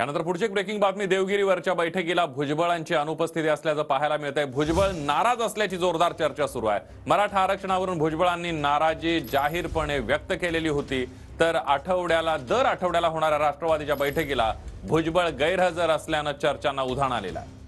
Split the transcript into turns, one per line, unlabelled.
यानंतर पुढची एक ब्रेकिंग बातमी देवगिरीवरच्या बैठकीला भुजबळांची अनुपस्थिती असल्याचं पाहायला मिळत आहे भुजबळ नाराज असल्याची जोरदार चर्चा सुरू आहे मराठा आरक्षणावरून भुजबळांनी नाराजी जाहीरपणे व्यक्त केलेली होती तर आठवड्याला दर आठवड्याला होणाऱ्या राष्ट्रवादीच्या बैठकीला भुजबळ गैरहजर असल्यानं चर्चांना उधाण आलेला आहे